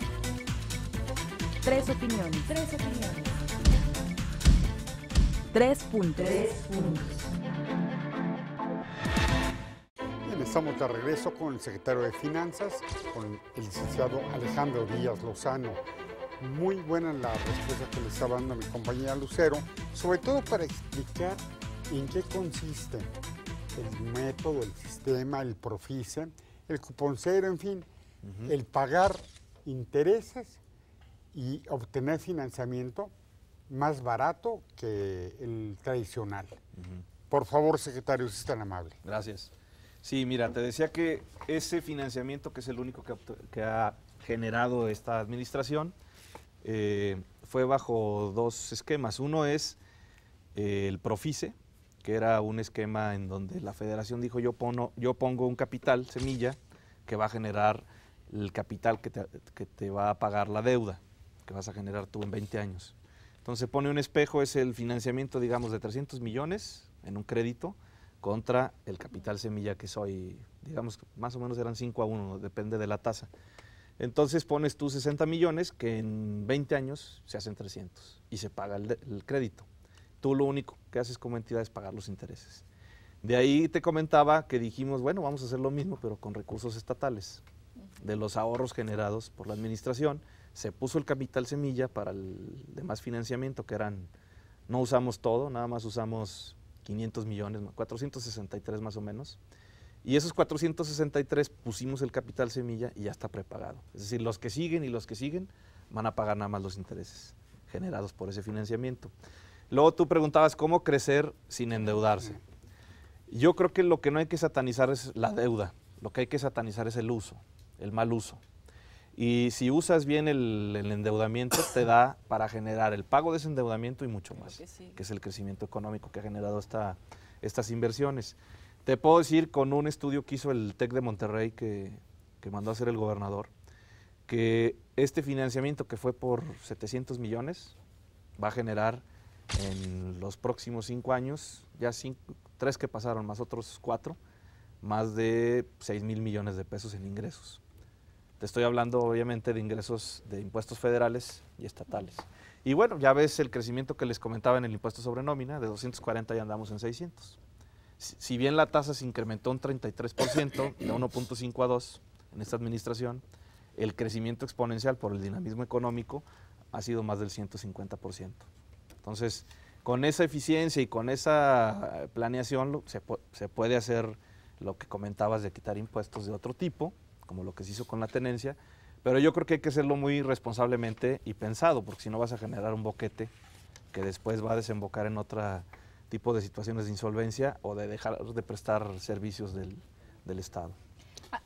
Tres opiniones. Tres opiniones. Tres puntos. Bien, estamos de regreso con el secretario de Finanzas, con el licenciado Alejandro Díaz Lozano. Muy buena la respuesta que le está dando mi compañera Lucero, sobre todo para explicar en qué consiste el método, el sistema, el profice, el cuponcero, en fin, el pagar intereses y obtener financiamiento más barato que el tradicional. Por favor, secretario, si es tan amable. Gracias. Sí, mira, te decía que ese financiamiento, que es el único que, ha generado esta administración, eh, fue bajo dos esquemas. Uno es eh, el Profice, que era un esquema en donde la federación dijo yo pongo un capital, semilla, que va a generar el capital que te, va a pagar la deuda que vas a generar tú en 20 años. Entonces pone un espejo, es el financiamiento, digamos, de 300 millones en un crédito contra el capital semilla que soy, digamos, más o menos eran 5 a 1, depende de la tasa. Entonces pones tú 60 millones que en 20 años se hacen 300 y se paga el crédito. Tú lo único que haces como entidad es pagar los intereses. De ahí te comentaba que dijimos, bueno, vamos a hacer lo mismo, pero con recursos estatales de los ahorros generados por la administración. Se puso el capital semilla para el demás financiamiento, que eran, no usamos todo, nada más usamos 500 millones, 463 más o menos. Y esos 463 pusimos el capital semilla y ya está prepagado. Es decir, los que siguen y los que siguen van a pagar nada más los intereses generados por ese financiamiento. Luego tú preguntabas cómo crecer sin endeudarse. Yo creo que lo que no hay que satanizar es la deuda, lo que hay que satanizar es el uso el mal uso. Y si usas bien el, endeudamiento, te da para generar el pago de ese endeudamiento y mucho más, que, es el crecimiento económico que ha generado estas inversiones. Te puedo decir con un estudio que hizo el TEC de Monterrey, que, mandó a hacer el gobernador, que este financiamiento que fue por 700 millones va a generar en los próximos cinco años, ya cinco, tres que pasaron, más otros cuatro, más de 6 mil millones de pesos en ingresos. Te estoy hablando obviamente de ingresos de impuestos federales y estatales. Y bueno, ya ves el crecimiento que les comentaba en el impuesto sobre nómina, de 240 ya andamos en 600. Si bien la tasa se incrementó un 33%, de 1.5 a 2 en esta administración, el crecimiento exponencial por el dinamismo económico ha sido más del 150%. Entonces, con esa eficiencia y con esa planeación se, se puede hacer lo que comentabas de quitar impuestos de otro tipo como lo que se hizo con la tenencia, pero yo creo que hay que hacerlo muy responsablemente y pensado, porque si no vas a generar un boquete que después va a desembocar en otro tipo de situaciones de insolvencia o de dejar de prestar servicios del, Estado. Ah.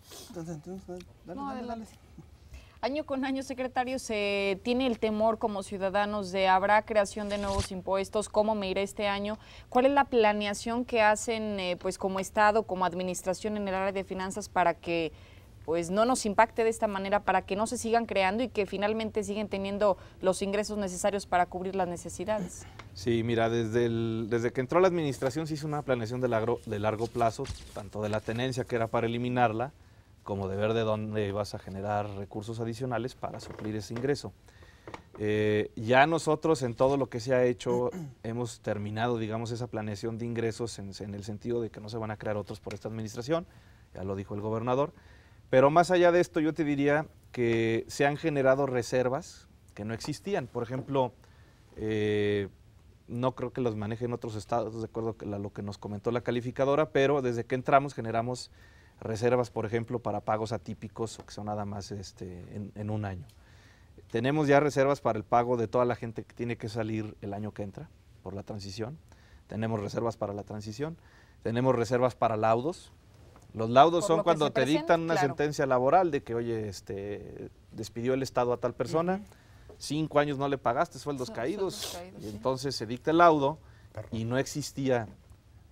Año con año, secretario, se tiene el temor como ciudadanos de habrá creación de nuevos impuestos, cómo me iré este año, cuál es la planeación que hacen eh, pues como Estado, como administración en el área de finanzas para que pues no nos impacte de esta manera para que no se sigan creando y que finalmente siguen teniendo los ingresos necesarios para cubrir las necesidades. Sí, mira, desde, desde que entró la administración se hizo una planeación de largo, plazo, tanto de la tenencia que era para eliminarla, como de ver de dónde ibas a generar recursos adicionales para suplir ese ingreso. Eh, ya nosotros en todo lo que se ha hecho [clears throat] hemos terminado, digamos, esa planeación de ingresos en, el sentido de que no se van a crear otros por esta administración, ya lo dijo el gobernador. Pero más allá de esto, yo te diría que se han generado reservas que no existían. Por ejemplo, eh, no creo que los manejen otros estados, de acuerdo a lo que nos comentó la calificadora, pero desde que entramos generamos reservas, por ejemplo, para pagos atípicos, que son nada más este, en un año. Tenemos ya reservas para el pago de toda la gente que tiene que salir el año que entra por la transición. Tenemos reservas para la transición. Tenemos reservas para laudos, los laudos son cuando te dictan una sentencia laboral de que, oye, este, despidió el Estado a tal persona, cinco años no le pagaste sueldos caídos, y entonces se dicta el laudo y no existía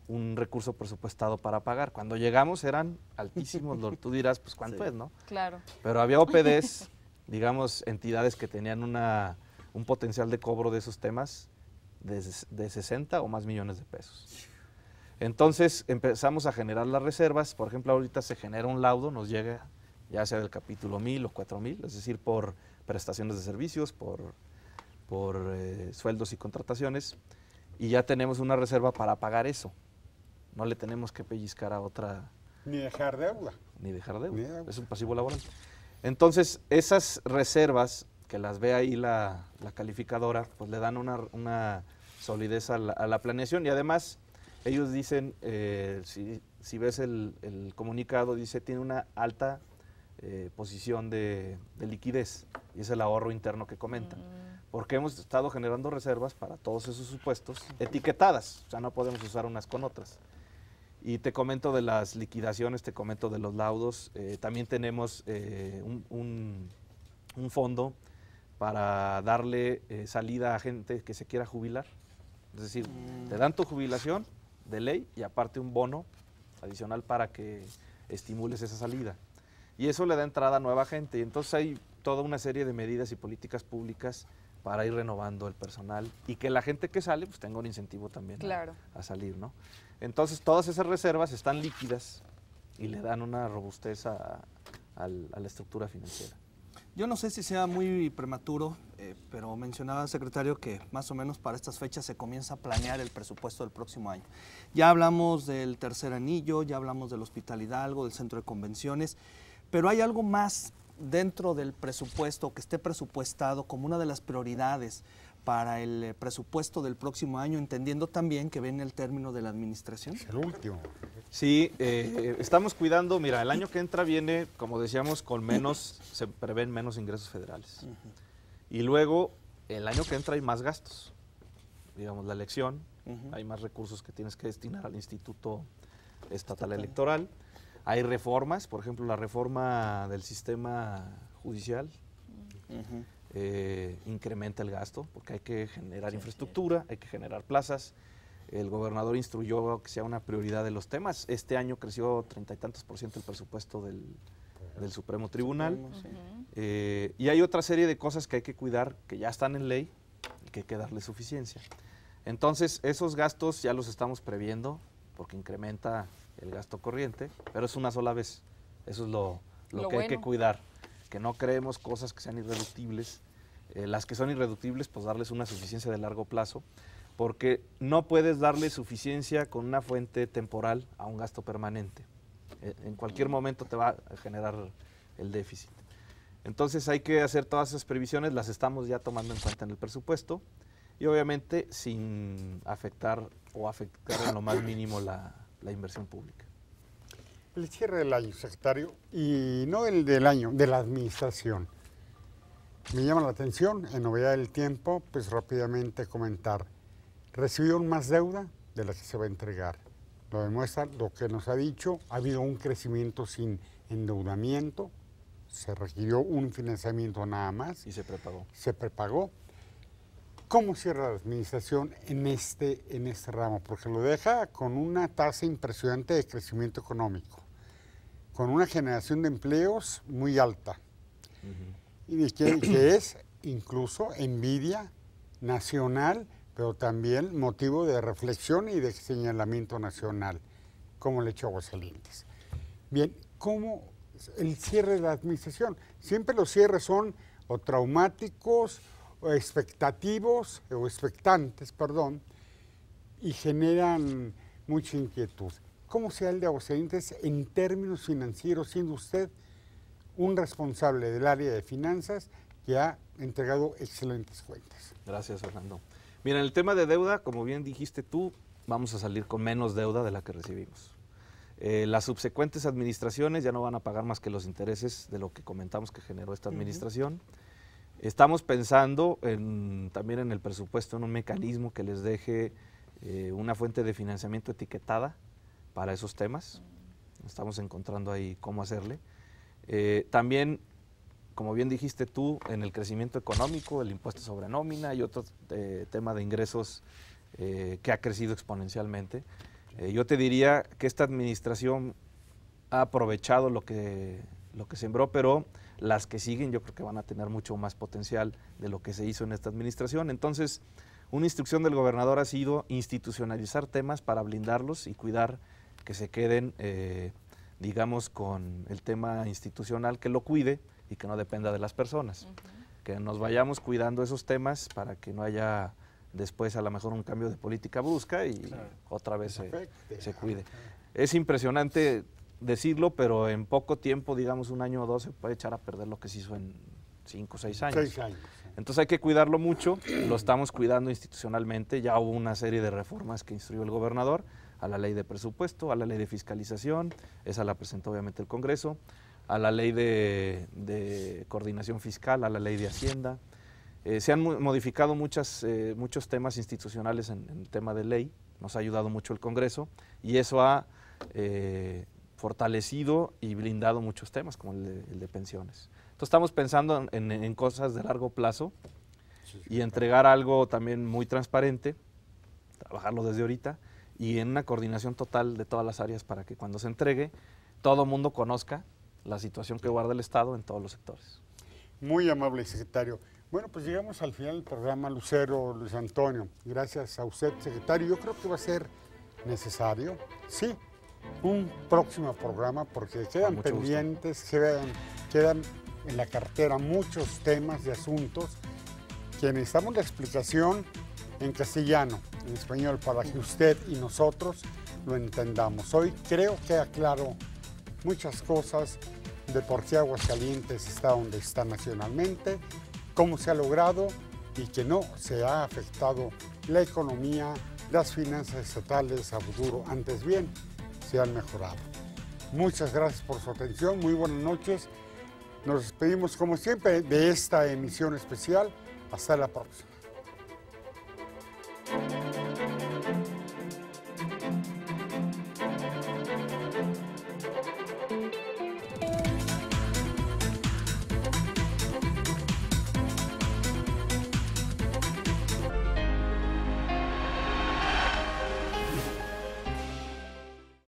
un recurso presupuestado para pagar. Cuando llegamos eran altísimos, tú dirás, pues cuánto es, ¿no? Claro. Pero había OPDs, [laughs] digamos, entidades que tenían una, un potencial de cobro de esos temas de, de 60 o más millones de pesos. Entonces empezamos a generar las reservas, por ejemplo ahorita se genera un laudo, nos llega ya sea del capítulo 1000 o 4000, es decir, por prestaciones de servicios, por, por eh, sueldos y contrataciones, y ya tenemos una reserva para pagar eso. No le tenemos que pellizcar a otra... Ni dejar deuda. Ni dejar deuda. Es un pasivo laboral. Entonces, esas reservas que las ve ahí la, calificadora, pues le dan una, solidez a la planeación y además ellos dicen, eh, si, ves el, comunicado, dice, tiene una alta eh, posición de, liquidez y es el ahorro interno que comentan. Mm. Porque hemos estado generando reservas para todos esos supuestos etiquetadas, o sea, no podemos usar unas con otras. Y te comento de las liquidaciones, te comento de los laudos. Eh, también tenemos un, un, fondo para darle salida a gente que se quiera jubilar. Es decir, te dan tu jubilación de ley y aparte un bono adicional para que estimules esa salida. Y eso le da entrada a nueva gente. Y entonces hay toda una serie de medidas y políticas públicas para ir renovando el personal y que la gente que sale pues tenga un incentivo también a, salir, ¿no? Entonces todas esas reservas están líquidas y le dan una robustez a la estructura financiera. Yo no sé si sea muy prematuro, eh, pero mencionaba, el secretario, que más o menos para estas fechas se comienza a planear el presupuesto del próximo año. Ya hablamos del tercer anillo, ya hablamos del Hospital Hidalgo, del Centro de Convenciones, pero hay algo más dentro del presupuesto que esté presupuestado como una de las prioridades para el eh, presupuesto del próximo año, entendiendo también que viene el término de la administración? el último. Sí, eh, estamos cuidando, mira, el año que entra viene, como decíamos, con menos, se prevén menos ingresos federales. Y luego, el año que entra hay más gastos. Digamos, la elección, hay más recursos que tienes que destinar al Instituto Estatal Electoral. Hay reformas, por ejemplo, la reforma del sistema judicial eh, incrementa el gasto, porque hay que generar infraestructura, hay que generar plazas. El gobernador instruyó que sea una prioridad de los temas. Este año creció treinta y tantos por ciento el presupuesto del, Supremo Tribunal. Eh, y hay otra serie de cosas que hay que cuidar, que ya están en ley, y que hay que darle suficiencia. Entonces, esos gastos ya los estamos previendo, porque incrementa el gasto corriente, pero es una sola vez. Eso es lo, que hay que cuidar que no creemos cosas que sean irreductibles. Eh, las que son irreductibles, pues darles una suficiencia de largo plazo, porque no puedes darle suficiencia con una fuente temporal a un gasto permanente. E, en cualquier momento te va a generar el déficit. Entonces hay que hacer todas esas previsiones, las estamos ya tomando en cuenta en el presupuesto y obviamente sin afectar o afectar en lo más mínimo la inversión pública el cierre del año, secretario, y no el del año, de la administración. Me llama la atención, en novedad del tiempo, pues rápidamente comentar. Recibieron más deuda de la que se va a entregar. Lo demuestra lo que nos ha dicho. Ha habido un crecimiento sin endeudamiento. Se requirió un financiamiento nada más. Y se prepagó. Se prepagó. ¿Cómo cierra la administración en este, en este ramo? Porque lo deja con una tasa impresionante de crecimiento económico con una generación de empleos muy alta, y que, es incluso envidia nacional, pero también motivo de reflexión y de señalamiento nacional, como le echó Aguascalientes. Bien, ¿cómo el cierre de la administración? Siempre los cierres son o traumáticos, o expectativos, o expectantes, perdón, y generan mucha inquietud. ¿Cómo sea el de Aguascalientes en términos financieros, siendo usted un responsable del área de finanzas que ha entregado excelentes cuentas? Gracias, Fernando. Mira, en el tema de deuda, como bien dijiste tú, vamos a salir con menos deuda de la que recibimos. Eh, las subsecuentes administraciones ya no van a pagar más que los intereses de lo que comentamos que generó esta administración. Estamos pensando en, también en el presupuesto, en un mecanismo que les deje eh, una fuente de financiamiento etiquetada para esos temas. Estamos encontrando ahí cómo hacerle. Eh, también, como bien dijiste tú, en el crecimiento económico, el impuesto sobre nómina y otro eh, tema de ingresos eh, que ha crecido exponencialmente. yo te diría que esta administración ha aprovechado lo que, lo que sembró, pero las que siguen yo creo que van a tener mucho más potencial de lo que se hizo en esta administración. Entonces, una instrucción del gobernador ha sido institucionalizar temas para blindarlos y cuidar que se queden, eh, digamos, con el tema institucional que lo cuide y que no dependa de las personas. Que nos vayamos cuidando esos temas para que no haya después a lo mejor un cambio de política brusca y otra vez se, cuide. Es impresionante decirlo, pero en poco tiempo, digamos un año o dos, se puede echar a perder lo que se hizo en cinco o Seis años. Entonces hay que cuidarlo mucho, lo estamos cuidando institucionalmente, ya hubo una serie de reformas que instruyó el gobernador a la ley de presupuesto, a la ley de fiscalización, esa la presentó obviamente el Congreso, a la ley de, coordinación fiscal, a la ley de Hacienda. Eh, se han modificado muchas, eh, muchos temas institucionales en, el tema de ley, nos ha ayudado mucho el Congreso y eso ha eh, fortalecido y blindado muchos temas como el de, pensiones. Entonces estamos pensando en, cosas de largo plazo y entregar algo también muy transparente, trabajarlo desde ahorita y en una coordinación total de todas las áreas para que cuando se entregue todo mundo conozca la situación que guarda el Estado en todos los sectores. Muy amable, secretario. Bueno, pues llegamos al final del programa Lucero Luis Antonio. Gracias a usted, secretario. Yo creo que va a ser necesario, sí, un próximo programa porque quedan pendientes, quedan, quedan en la cartera muchos temas y asuntos que necesitamos la explicación en castellano, en español, para que usted y nosotros lo entendamos. Hoy creo que aclaro muchas cosas de por qué Aguascalientes está donde está nacionalmente, cómo se ha logrado y que no se ha afectado la economía, las finanzas estatales a futuro. Antes bien, se han mejorado. Muchas gracias por su atención, muy buenas noches. Nos despedimos como siempre de esta emisión especial. Hasta la próxima. Thank you.